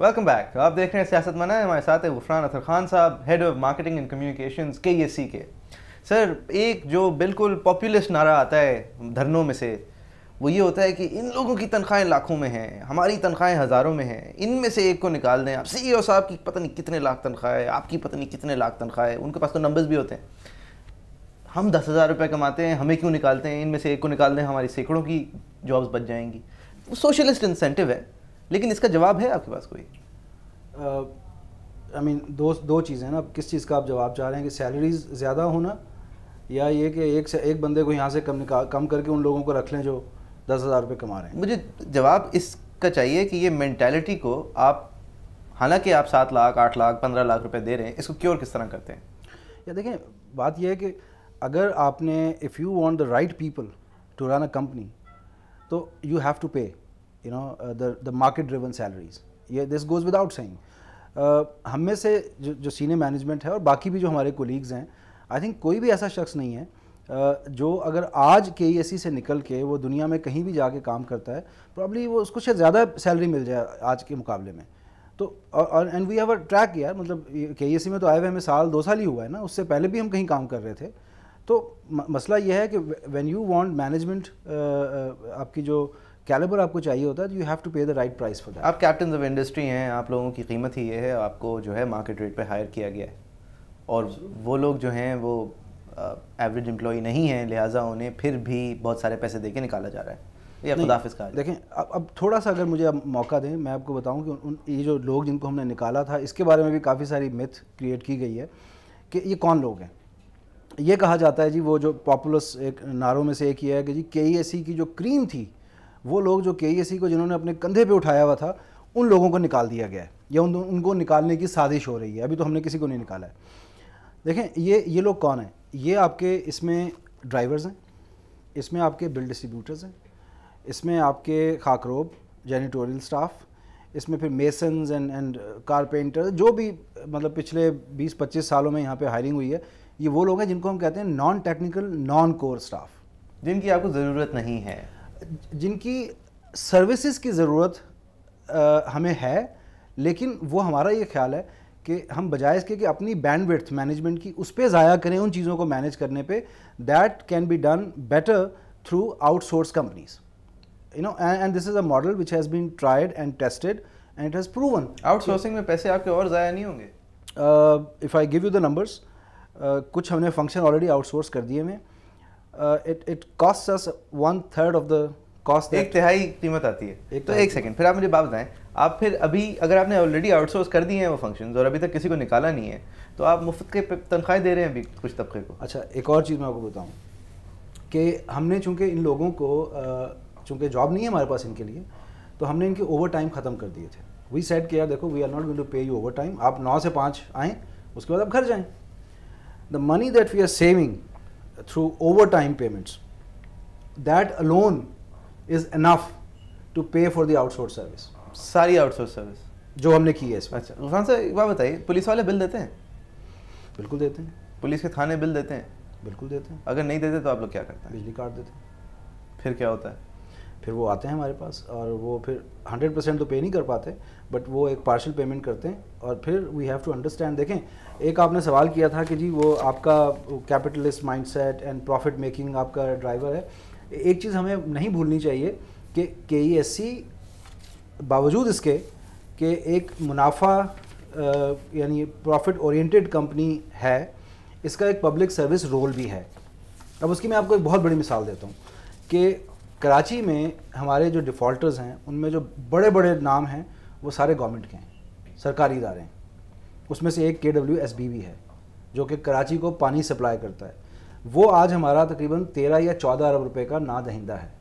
Welcome back तो आप देख रहे हैं सियासत मना है हमारे साथ है गुफरान अतर खान साहब head of marketing and communication K S C के सर एक जो बिल्कुल पॉपुलिस्ट नारा आता है धरनों में से वो ये होता है कि इन लोगों की तनख्वाहें लाखों में हैं हमारी तनख्वाहें हज़ारों में हैं इनमें से एक को निकाल दें आप सी ओ e साहब की पता नहीं कितने लाख तनख्वाह है आपकी पता नहीं कितने लाख तनख्वाह है उनके पास तो नंबर्स भी होते हैं हम दस हज़ार रुपये कमाते हैं हमें क्यों निकालते हैं इनमें से एक को निकाल दें हमारी सैकड़ों की जॉब्स बच जाएंगी वो सोशलिस्ट इंसेंटिव है लेकिन इसका जवाब है आपके पास कोई आई मीन दो दो चीज़ें ना किस चीज़ का आप जवाब चाह रहे हैं कि सैलरीज ज़्यादा होना या ये कि एक से एक बंदे को यहाँ से कम निकाल कम करके उन लोगों को रख लें जो दस हज़ार रुपये कमा रहे हैं मुझे जवाब इसका चाहिए कि ये मैंटेलिटी को आप हालांकि आप सात लाख आठ लाख पंद्रह लाख रुपए दे रहे हैं इसको क्योर किस तरह करते हैं या देखें बात यह है कि अगर आपने if you want the right people to run a company तो you have to pay you know the the market driven salaries ये दिस गोज विदाउट सेइंग हम में से जो जो सीनियर मैनेजमेंट है और बाकी भी जो हमारे कोलीग्स हैं आई थिंक कोई भी ऐसा शख्स नहीं है uh, जो अगर आज के e e से निकल के वो दुनिया में कहीं भी जाके काम करता है प्रॉब्ली वो उसको शायद ज़्यादा सैलरी मिल जाए आज के मुकाबले में तो and we have a track यार मतलब के e में तो आए हुए हमें साल दो साल ही हुआ है ना उससे पहले भी हम कहीं काम कर रहे थे तो मसला यह है कि व्हेन यू वांट मैनेजमेंट आपकी जो uh, कैलिबर आपको चाहिए होता है you have to pay the right price for that आप कैप्टन ऑफ इंडस्ट्री हैं आप लोगों की कीमत ही ये है आपको जो है मार्केट रेट पे हायर किया गया है और Absolutely. वो लोग जो हैं वो एवरेज एम्प्लॉय नहीं है लिहाजा उन्हें फिर भी बहुत सारे पैसे दे के निकाला जा रहा है या का देखें अब अब थोड़ा सा अगर मुझे अब मौका दें मैं आपको बताऊं कि उन ये जो लोग जिनको हमने निकाला था इसके बारे में भी काफ़ी सारी मिथ क्रिएट की गई है कि ये कौन लोग हैं ये कहा जाता है जी वो जो पॉपुलस एक नारों में से एक ये है कि जी के e की जो क्रीम थी वो लोग जो के e e को जिन्होंने अपने कंधे पे उठाया हुआ था उन लोगों को निकाल दिया गया है या उन उनको निकालने की साजिश हो रही है अभी तो हमने किसी को नहीं निकाला है देखें ये ये लोग कौन हैं ये आपके इसमें ड्राइवर्स हैं इसमें आपके बिल डिस्ट्रीब्यूटर्स हैं इसमें आपके खाकरोब जैनिटोरियल स्टाफ इसमें फिर मेसन एंड एंड कारपेंटर जो भी मतलब पिछले 20-25 सालों में यहाँ पे हायरिंग हुई है ये वो लोग हैं जिनको हम कहते हैं non technical non core staff जिनकी आपको ज़रूरत नहीं है जिनकी सर्विसेज की ज़रूरत हमें है लेकिन वो हमारा ये ख्याल है कि हम बजाय इसके कि अपनी बैंडविड्थ मैनेजमेंट की उस पर ज़ाया करें उन चीज़ों को मैनेज करने पे that can be done better through outsource companies you know and this is a model which has been tried and tested and it has proven outsourcing में पैसे आपके और ज़ाया नहीं होंगे if I give you the numbers कुछ हमने function already outsource कर दिए हैं it it cost us one third of the cost एक तिहाई कीमत आती है एक तो एक सेकंड फिर आप मुझे बात बताएं आप फिर अभी अगर आपने ऑलरेडी आउटसोर्स कर दिए हैं वो फंक्शंस और अभी तक किसी को निकाला नहीं है तो आप मुफ्त के तनख्वाहें दे रहे हैं अभी कुछ तबके को अच्छा एक और चीज़ मैं आपको बताऊँ कि हमने चूँकि इन लोगों को चूँकि जॉब नहीं है हमारे पास इनके लिए तो हमने इनके ओवर टाइम ख़त्म कर दिए थे वी सेट किया यार देखो we are not going to pay you overtime आप नौ से पाँच आएँ उसके बाद आप घर जाएँ the money that we are saving through overtime payments. That alone is enough to pay for the outsourced service. सारी आउटसोर्स सर्विस जो हमने की है इसमें अच्छा गुफान सर एक बात बताइए पुलिस वाले बिल देते हैं बिल्कुल देते हैं पुलिस के थाने बिल देते हैं बिल्कुल देते हैं अगर नहीं देते तो आप लोग क्या करते हैं बिजली काट देते हैं फिर क्या होता है फिर वो आते हैं हमारे पास और वो फिर हंड्रेड परसेंट तो पे नहीं कर पाते बट वो एक पार्शल पेमेंट करते हैं और फिर वी हैव टू अंडरस्टैंड देखें एक आपने सवाल किया था कि जी वो आपका capitalist mindset and profit making आपका ड्राइवर है एक चीज़ हमें नहीं भूलनी चाहिए कि के ई एस सी बावजूद इसके कि एक मुनाफा यानी प्रॉफिट ओरिएंटेड कंपनी है इसका एक पब्लिक सर्विस रोल भी है अब उसकी मैं आपको एक बहुत बड़ी मिसाल देता हूँ कि कराची में हमारे जो डिफ़ॉल्टर्स हैं उनमें जो बड़े बड़े नाम हैं वो सारे गवर्नमेंट के हैं सरकारी इदारे हैं उसमें से एक के डब्ल्यू एस बी भी है जो कि कराची को पानी सप्लाई करता है वो आज हमारा तकरीबन तेरह या चौदह अरब रुपए का ना दहिंदा है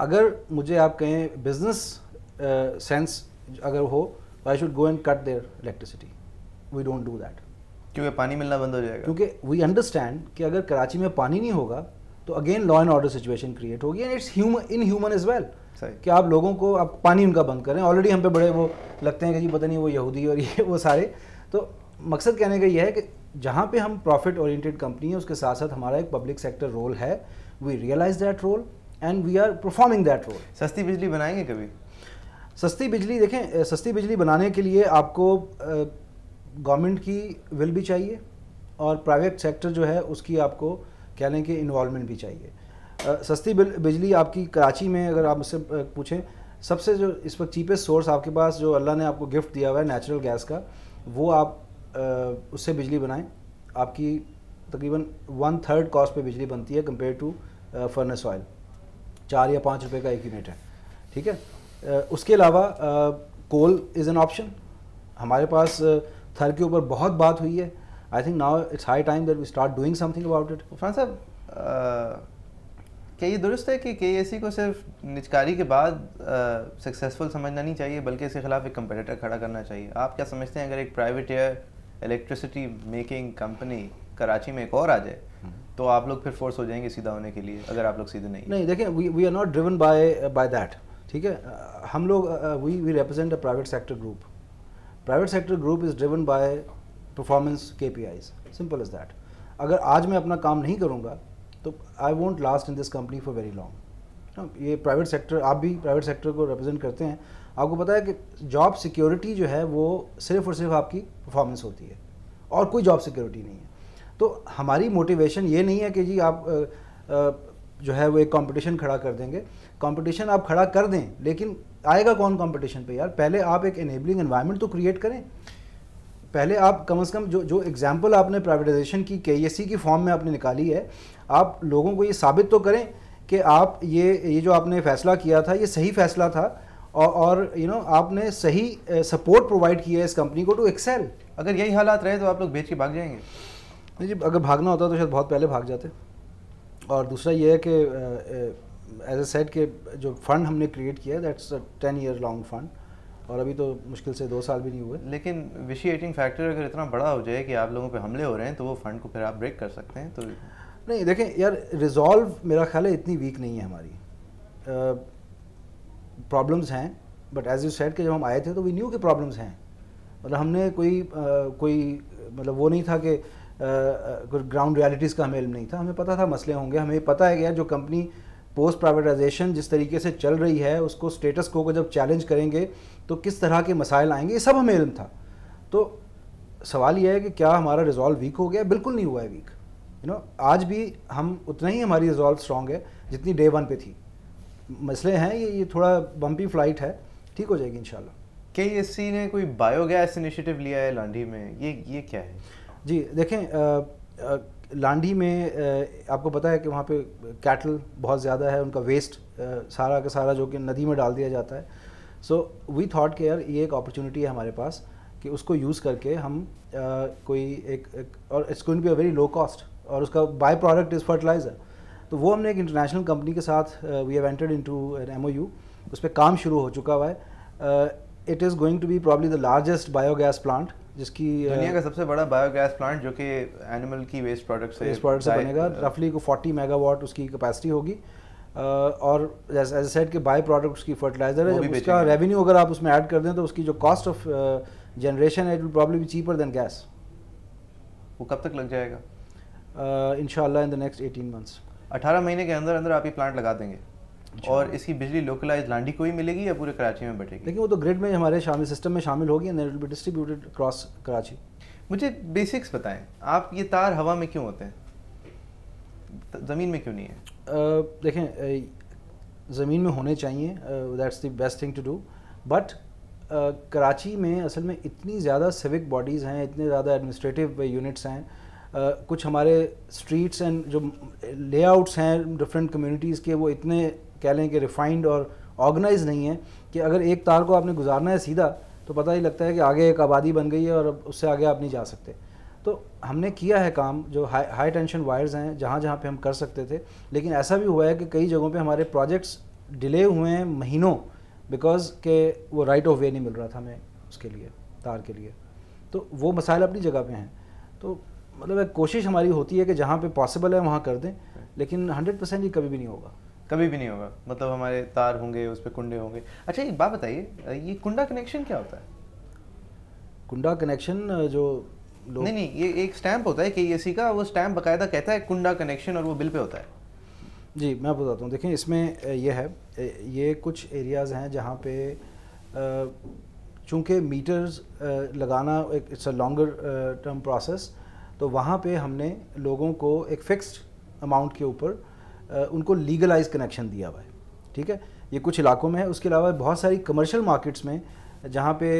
अगर मुझे आप कहें बिजनेस सेंस अगर हो तो I should go and cut their electricity we don't do that क्योंकि पानी मिलना बंद हो जाएगा क्योंकि वी अंडरस्टैंड कि अगर कराची में पानी नहीं होगा तो again law and order situation create होगी and it's inhuman as well कि आप लोगों को आप पानी उनका बंद करें ऑलरेडी हम पे बड़े वो लगते हैं कि जी पता नहीं वो यहूदी और ये वो सारे तो मकसद कहने का ये है कि जहाँ पे हम प्रॉफिट ओरिएंटेड कंपनी है उसके साथ साथ हमारा एक पब्लिक सेक्टर रोल है we realise that role and we are performing that role सस्ती बिजली बनाएंगे कभी सस्ती बिजली देखें सस्ती बिजली बनाने के लिए आपको गवर्नमेंट की विल भी चाहिए और प्राइवेट सेक्टर जो है उसकी आपको कह लें कि इन्वॉलमेंट भी चाहिए आ, सस्ती बिजली आपकी कराची में अगर आप मुझसे पूछें सबसे जो इस वक्त चीपेस्ट सोर्स आपके पास जो अल्लाह ने आपको गिफ्ट दिया हुआ है नेचुरल गैस का वो आप आ, उससे बिजली बनाएं आपकी तकरीबन वन थर्ड कॉस्ट पे बिजली बनती है कंपेयर टू फर्नेस ऑयल चार या पाँच रुपए का एक यूनिट है ठीक है आ, उसके अलावा कोल इज़ एन ऑप्शन हमारे पास थर के ऊपर बहुत बात हुई है I think now it's high time that we start doing something about it Ufan साहब क्या ये दुरुस्त है कि के ए सी को सिर्फ निचकारी के बाद सक्सेसफुल समझना नहीं चाहिए बल्कि इसके खिलाफ एक कंपेटिटर खड़ा करना चाहिए आप क्या समझते हैं अगर एक private air electricity making company Karachi में एक और आ जाए हम्म। तो आप लोग फिर फोर्स हो जाएंगे सीधा होने के लिए अगर आप लोग सीधे नहीं नहीं देखें we are not driven by by that ठीक है हम लोग we we represent a private sector group private sector group is driven by performance के पी सिंपल इज़ दैट अगर आज मैं अपना काम नहीं करूँगा तो I won't last in this company for very long ये प्राइवेट सेक्टर आप भी प्राइवेट सेक्टर को रिप्रेजेंट करते हैं आपको पता है कि जॉब सिक्योरिटी जो है वो सिर्फ और सिर्फ आपकी परफॉर्मेंस होती है और कोई जॉब सिक्योरिटी नहीं है तो हमारी मोटिवेशन ये नहीं है कि जी आप आ, आ, जो है वो एक कंपटीशन खड़ा कर देंगे कंपटीशन आप खड़ा कर दें लेकिन आएगा कौन कंपटीशन पे यार पहले आप एक एनेबलिंग एनवायरनमेंट तो क्रिएट करें पहले आप कम से कम जो जो एग्जाम्पल आपने प्राइवेटाइजेशन की के e e की फॉर्म में आपने निकाली है आप लोगों को ये साबित तो करें कि आप ये ये जो आपने फैसला किया था ये सही फैसला था और यू नो आपने सही सपोर्ट प्रोवाइड किया है इस कंपनी को टू एक्सेल अगर यही हालात रहे तो आप लोग बेच के भाग जाएंगे नहीं जी अगर भागना होता तो शायद बहुत पहले भाग जाते और दूसरा ये है कि एज ए सेट के जो फंड हमने क्रिएट किया है that's ten year long fund और अभी तो मुश्किल से दो साल भी नहीं हुए लेकिन विशिएटिंग फैक्टर अगर इतना बड़ा हो जाए कि आप लोगों पे हमले हो रहे हैं तो वो फंड को फिर आप ब्रेक कर सकते हैं तो नहीं देखें यार रिजॉल्व मेरा ख्याल है इतनी वीक नहीं है हमारी प्रॉब्लम्स हैं बट एज यू सेट कि जब हम आए थे तो वी न्यू के प्रॉब्लम्स हैं मतलब हमने कोई आ, कोई मतलब वो नहीं था कि कोई ग्राउंड रियलिटीज़ का हमें इल्म नहीं था हमें पता था मसले होंगे हमें पता है कि यार जो कंपनी पोस्ट प्राइवेटाइजेशन जिस तरीके से चल रही है उसको स्टेटस को जब चैलेंज करेंगे तो किस तरह के मसाइल आएंगे ये सब हमें इलम था तो सवाल यह है कि क्या हमारा रिजॉल्व वीक हो गया बिल्कुल नहीं हुआ है वीक यू नो आज भी हम उतना ही हमारी रिजॉल्व स्ट्रांग है जितनी डे वन पे थी मसले हैं ये ये थोड़ा बम्पी फ्लाइट है ठीक हो जाएगी इंशाल्लाह के सी ने कोई बायोगैस इनिशिएटिव लिया है लांडी में ये ये क्या है जी देखें आ, आ, लांडी में आपको पता है कि वहाँ पे कैटल बहुत ज़्यादा है उनका वेस्ट सारा का सारा जो कि नदी में डाल दिया जाता है सो वी थॉट के यार ये एक अपॉर्चुनिटी है हमारे पास कि उसको यूज़ करके हम आ, कोई एक, एक और it's going be a very low cost और उसका बाय प्रोडक्ट इज़ फर्टिलाइज़र तो वो हमने एक इंटरनेशनल कंपनी के साथ we have entered into an M O U उस पर काम शुरू हो चुका हुआ है it is going to be probably the largest biogas plant जिसकी दुनिया का सबसे बड़ा बायोगैस प्लांट जो कि एनिमल की वेस्ट प्रोडक्ट से वेस्ट प्रोडक्ट से बनेगा रफली uh, को 40 मेगावाट उसकी कैपेसिटी होगी और एज सेट के बाय प्रोडक्ट उसकी फर्टिलाइजर है उसका रेवेन्यू अगर आप उसमें ऐड कर दें तो उसकी जो कॉस्ट ऑफ जनरेशन है it will probably cheaper than gas वो कब तक लग जाएगा in in the next eighteen months अठारह महीने के अंदर अंदर आप ये प्लांट लगा देंगे अच्छा। और इसकी बिजली लोकलाइज लांडी को ही मिलेगी या पूरे कराची में बैठेगी लेकिन वो तो ग्रिड में हमारे शामिल सिस्टम में शामिल होगी and will be distributed across Karachi मुझे बेसिक्स बताएं आप ये तार हवा में क्यों होते हैं ज़मीन में क्यों नहीं है देखें ज़मीन में होने चाहिए that's the best thing to do but Karachi में असल में इतनी ज़्यादा सिविक बॉडीज़ हैं इतने ज़्यादा एडमिनिस्ट्रेटिव यूनिट्स हैं कुछ हमारे स्ट्रीट्स एंड जो लेआउट्स हैं डिफरेंट कम्युनिटीज़ के वो इतने कह लें कि रिफाइंड और ऑर्गेनाइज नहीं है कि अगर एक तार को आपने गुजारना है सीधा तो पता ही लगता है कि आगे एक आबादी बन गई है और अब उससे आगे आप नहीं जा सकते तो हमने किया है काम जो हाई हाई टेंशन वायर्स हैं जहाँ जहाँ पे हम कर सकते थे लेकिन ऐसा भी हुआ है कि कई जगहों पे हमारे प्रोजेक्ट्स डिले हुए हैं महीनों बिकॉज के वो राइट ऑफ वे नहीं मिल रहा था हमें उसके लिए तार के लिए तो वो मसाइल अपनी जगह पे हैं तो मतलब एक कोशिश हमारी होती है कि जहाँ पे पॉसिबल है वहाँ कर दें लेकिन हंड्रेड परसेंट ये कभी भी नहीं होगा कभी भी नहीं होगा मतलब हमारे तार होंगे उस पर कुंडे होंगे अच्छा एक बात बताइए ये कुंडा कनेक्शन क्या होता है कुंडा कनेक्शन जो नहीं नहीं ये एक स्टैम्प होता है के e e का वो स्टैम्प बाकायदा कहता है कुंडा कनेक्शन और वो बिल पे होता है जी मैं बताता हूँ देखें इसमें ये है ये कुछ एरियाज़ हैं जहाँ पे चूँकि मीटर्स लगाना एक it's a longer term process तो वहाँ पे हमने लोगों को एक फिक्स्ड अमाउंट के ऊपर उनको लीगलाइज कनेक्शन दिया हुआ है ठीक है ये कुछ इलाकों में है उसके अलावा बहुत सारी कमर्शियल मार्केट्स में जहाँ पे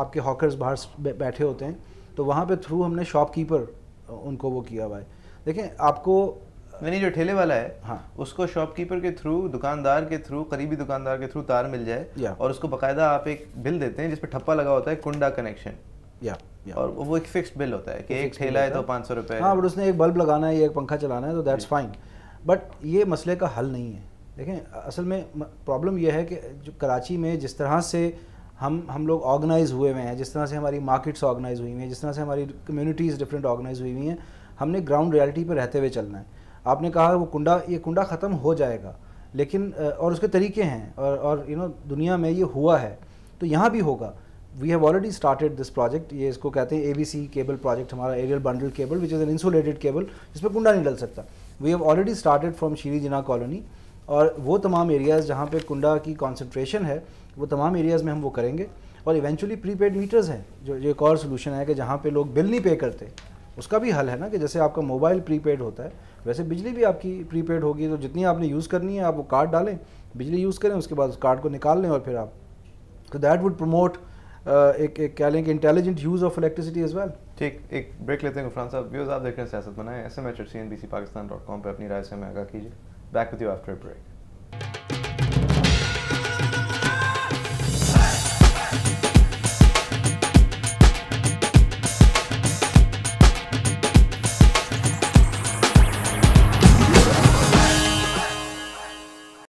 आपके हॉकर्स बाहर बैठे होते हैं तो वहाँ पे थ्रू हमने शॉपकीपर उनको वो किया हुआ है देखें आपको मैंने जो ठेले वाला है हाँ उसको शॉपकीपर के थ्रू दुकानदार के थ्रू करीबी दुकानदार के थ्रू तार मिल जाए या और उसको बाकायदा आप एक बिल देते हैं जिस पर ठप्पा लगा होता है कुंडा कनेक्शन या, या और वो एक फिक्स्ड बिल होता है कि एक ठेला है तो पाँच सौ रुपये हाँ बट उसने एक बल्ब लगाना है एक पंखा चलाना है तो दैट्स फाइन बट ये मसले का हल नहीं है देखें असल में प्रॉब्लम यह है कि जो कराची में जिस तरह से हम हम लोग ऑर्गेनाइज़ हुए हुए हैं जिस तरह से हमारी मार्केट्स ऑर्गेनाइज़ हुई हुई हैं जिस तरह से हमारी कम्युनिटीज़ डिफरेंट ऑर्गेनाइज़ हुई हुई हैं हमने ग्राउंड रियलिटी पर रहते हुए चलना है आपने कहा वो कुंडा ये कुंडा ख़त्म हो जाएगा लेकिन और उसके तरीके हैं और और यू नो दुनिया में ये हुआ है तो यहाँ भी होगा we have already started this project ये इसको कहते हैं ए केबल प्रोजेक्ट हमारा aerial bundle cable which is an insulated cable जिसमें कुंडा नहीं डल सकता we have already started from Shri Jinnah colony और वो तमाम एरियाज़ जहाँ पे कुंडा की कॉन्सेंट्रेशन है वो तमाम एरियाज़ में हम वो करेंगे और इवेंचुअली प्रीपेड मीटर्स हैं जो एक और सोल्यूशन है कि जहाँ पे लोग बिल नहीं पे करते उसका भी हल है ना कि जैसे आपका मोबाइल प्रीपेड होता है वैसे बिजली भी आपकी प्रीपेड होगी तो जितनी आपने यूज़ करनी है आप वो कार्ड डालें बिजली यूज़ करें उसके बाद उस कार्ड को निकाल लें और फिर आप तो दैट वुड प्रमोट Uh, एक एक कह लेंगे intelligent use of electricity as well ठीक एक ब्रेक लेते हैं गुफरान साहब व्यूज आप देख रहे हैं सियासत बनाए S M H at C N B C Pakistan dot com पर अपनी राय से हमें आगा कीजिए back with you after break